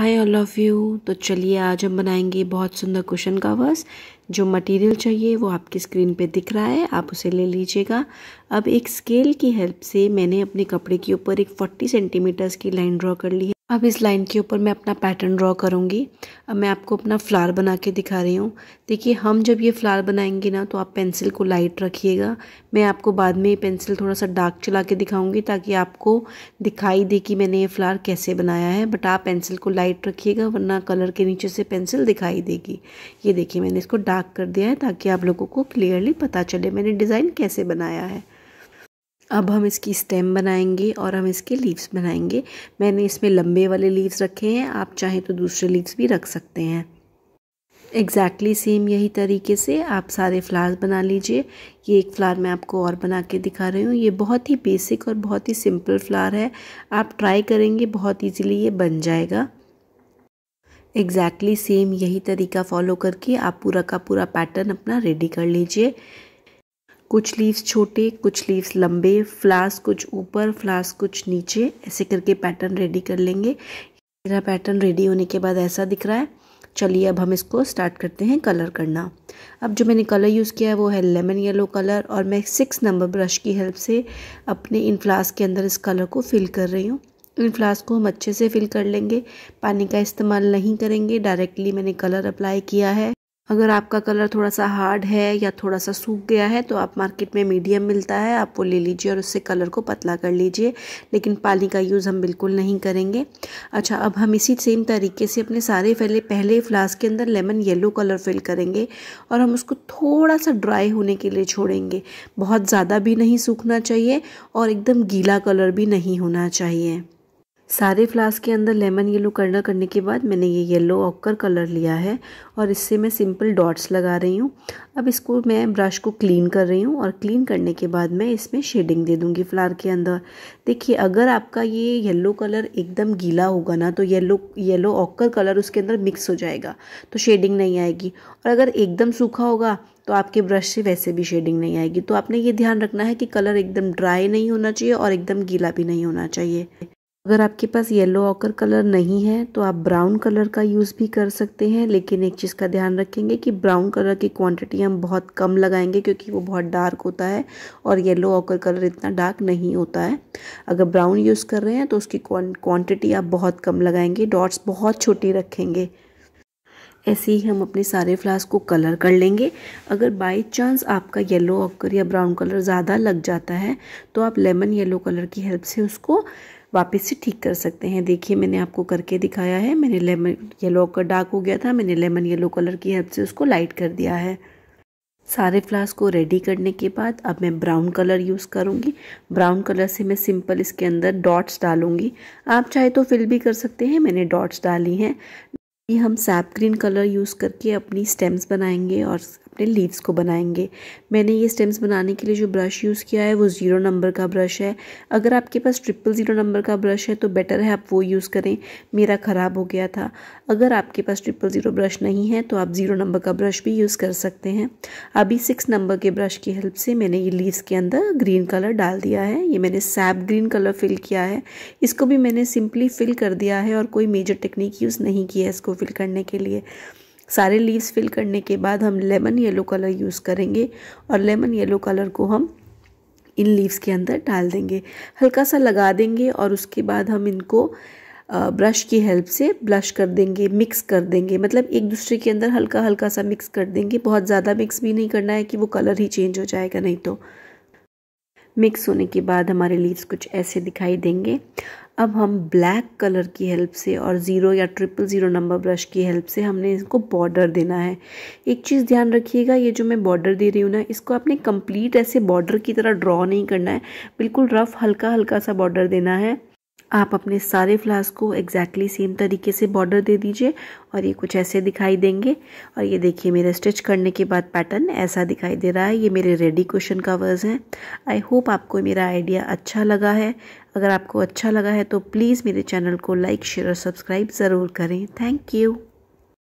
hi all of you तो चलिए आज हम बनाएंगे बहुत सुंदर कुशन कवर्स जो मटेरियल चाहिए वो आपकी स्क्रीन पे दिख रहा है आप उसे ले लीजिएगा अब एक स्केल की हेल्प से मैंने अपने कपड़े के ऊपर एक 40 सेंटीमीटर्स की लाइन ड्रॉ कर ली है अब इस लाइन के ऊपर मैं अपना पैटर्न ड्रॉ करूँगी अब मैं आपको अपना फ्लावर बना के दिखा रही हूँ देखिए हम जब ये फ्लावर बनाएंगे ना तो आप पेंसिल को लाइट रखिएगा मैं आपको बाद में ये पेंसिल थोड़ा सा डार्क चला के दिखाऊँगी ताकि आपको दिखाई दे कि मैंने ये फ्लावर कैसे बनाया है बट आप पेंसिल को लाइट रखिएगा वरना कलर के नीचे से पेंसिल दिखाई देगी ये देखिए मैंने इसको डार्क कर दिया है ताकि आप लोगों को क्लियरली पता चले मैंने डिज़ाइन कैसे बनाया है अब हम इसकी स्टेम बनाएंगे और हम इसके लीव्स बनाएंगे मैंने इसमें लंबे वाले लीव्स रखे हैं आप चाहें तो दूसरे लीव्स भी रख सकते हैं एग्जैक्टली exactly सेम यही तरीके से आप सारे फ्लावर्स बना लीजिए ये एक फ्लावर मैं आपको और बना के दिखा रही हूँ ये बहुत ही बेसिक और बहुत ही सिंपल फ्लावर है आप ट्राई करेंगे बहुत ईजीली ये बन जाएगा एग्जैक्टली exactly सेम यही तरीका फॉलो करके आप पूरा का पूरा पैटर्न अपना रेडी कर लीजिए कुछ लीव्स छोटे कुछ लीव्स लंबे फ्लास कुछ ऊपर फ्लास कुछ नीचे ऐसे करके पैटर्न रेडी कर लेंगे मेरा पैटर्न रेडी होने के बाद ऐसा दिख रहा है चलिए अब हम इसको स्टार्ट करते हैं कलर करना अब जो मैंने कलर यूज़ किया है वो है लेमन येलो कलर और मैं सिक्स नंबर ब्रश की हेल्प से अपने इन फ्लास्क के अंदर इस कलर को फिल कर रही हूँ इन फ्लास्क को हम अच्छे से फिल कर लेंगे पानी का इस्तेमाल नहीं करेंगे डायरेक्टली मैंने कलर अप्लाई किया है अगर आपका कलर थोड़ा सा हार्ड है या थोड़ा सा सूख गया है तो आप मार्केट में मीडियम मिलता है आप वो ले लीजिए और उससे कलर को पतला कर लीजिए लेकिन पानी का यूज़ हम बिल्कुल नहीं करेंगे अच्छा अब हम इसी सेम तरीके से अपने सारे फैले पहले फ्लास्क के अंदर लेमन येलो कलर फिल करेंगे और हम उसको थोड़ा सा ड्राई होने के लिए छोड़ेंगे बहुत ज़्यादा भी नहीं सूखना चाहिए और एकदम गीला कलर भी नहीं होना चाहिए सारे फ्लास्क के अंदर लेमन येलो कलर करने के बाद मैंने ये येलो ऑकर कलर लिया है और इससे मैं सिंपल डॉट्स लगा रही हूँ अब इसको मैं ब्रश को क्लीन कर रही हूँ और क्लीन करने के बाद मैं इसमें शेडिंग दे दूँगी फ्लावर के अंदर देखिए अगर आपका ये येलो कलर एकदम गीला होगा ना तो येलो येलो ऑकर कलर उसके अंदर मिक्स हो जाएगा तो शेडिंग नहीं आएगी और अगर एकदम सूखा होगा तो आपके ब्रश से वैसे भी शेडिंग नहीं आएगी तो आपने ये ध्यान रखना है कि कलर एकदम ड्राई नहीं होना चाहिए और एकदम गीला भी नहीं होना चाहिए अगर आपके पास येलो ऑकर कलर नहीं है तो आप ब्राउन कलर का यूज़ भी कर सकते हैं लेकिन एक चीज़ का ध्यान रखेंगे कि ब्राउन कलर की क्वांटिटी हम बहुत कम लगाएंगे क्योंकि वो बहुत डार्क होता है और येलो ऑकर कलर इतना डार्क नहीं होता है अगर ब्राउन यूज़ कर रहे हैं तो उसकी क्वांटिटी आप बहुत कम लगाएंगे डॉट्स बहुत छोटी रखेंगे ऐसे ही हम अपने सारे फ्लास्क को कलर कर लेंगे अगर बाई चांस आपका येलो ऑकर या ब्राउन कलर ज़्यादा लग जाता है तो आप लेमन येलो कलर की हेल्प से उसको वापस से ठीक कर सकते हैं देखिए मैंने आपको करके दिखाया है मैंने लेमन येलो का डार्क हो गया था मैंने लेमन येलो कलर की हेल्प से उसको लाइट कर दिया है सारे फ्लास्क को रेडी करने के बाद अब मैं ब्राउन कलर यूज़ करूँगी ब्राउन कलर से मैं सिंपल इसके अंदर डॉट्स डालूंगी आप चाहे तो फिल भी कर सकते हैं मैंने डॉट्स डाली हैं हम सैप ग्रीन कलर यूज़ करके अपनी स्टेम्स बनाएंगे और अपने लीव्स को बनाएंगे मैंने ये स्टेम्स बनाने के लिए जो ब्रश यूज़ किया है वो ज़ीरो नंबर का ब्रश है अगर आपके पास ट्रिपल ज़ीरो नंबर का ब्रश है तो बेटर है आप वो यूज़ करें मेरा ख़राब हो गया था अगर आपके पास ट्रिपल ज़ीरो ब्रश नहीं है तो आप ज़ीरो नंबर का ब्रश भी यूज़ कर सकते हैं अभी सिक्स नंबर के ब्रश की हेल्प से मैंने ये लीव्स के अंदर ग्रीन कलर डाल दिया है ये मैंने सैप ग्रीन कलर फिल किया है इसको भी मैंने सिंपली फिल कर दिया है और कोई मेजर टेक्निक यूज़ नहीं किया है इसको फिल करने के लिए सारे लीव्स फिल करने के बाद हम लेमन येलो कलर यूज़ करेंगे और लेमन येलो कलर को हम इन लीव्स के अंदर डाल देंगे हल्का सा लगा देंगे और उसके बाद हम इनको ब्रश की हेल्प से ब्लश कर देंगे मिक्स कर देंगे मतलब एक दूसरे के अंदर हल्का हल्का सा मिक्स कर देंगे बहुत ज़्यादा मिक्स भी नहीं करना है कि वो कलर ही चेंज हो जाएगा नहीं तो मिक्स होने के बाद हमारे लीव्स कुछ ऐसे दिखाई देंगे अब हम ब्लैक कलर की हेल्प से और ज़ीरो या ट्रिपल ज़ीरो नंबर ब्रश की हेल्प से हमने इसको बॉर्डर देना है एक चीज़ ध्यान रखिएगा ये जो मैं बॉर्डर दे रही हूँ ना इसको आपने कंप्लीट ऐसे बॉर्डर की तरह ड्रॉ नहीं करना है बिल्कुल रफ़ हल्का हल्का सा बॉर्डर देना है आप अपने सारे फ्लावर्स को एग्जैक्टली सेम तरीके से बॉर्डर दे दीजिए और ये कुछ ऐसे दिखाई देंगे और ये देखिए मेरा स्टिच करने के बाद पैटर्न ऐसा दिखाई दे रहा है ये मेरे रेडी क्वेश्चन कवर्स हैं आई होप आपको मेरा आइडिया अच्छा लगा है अगर आपको अच्छा लगा है तो प्लीज़ मेरे चैनल को लाइक शेयर और सब्सक्राइब ज़रूर करें थैंक यू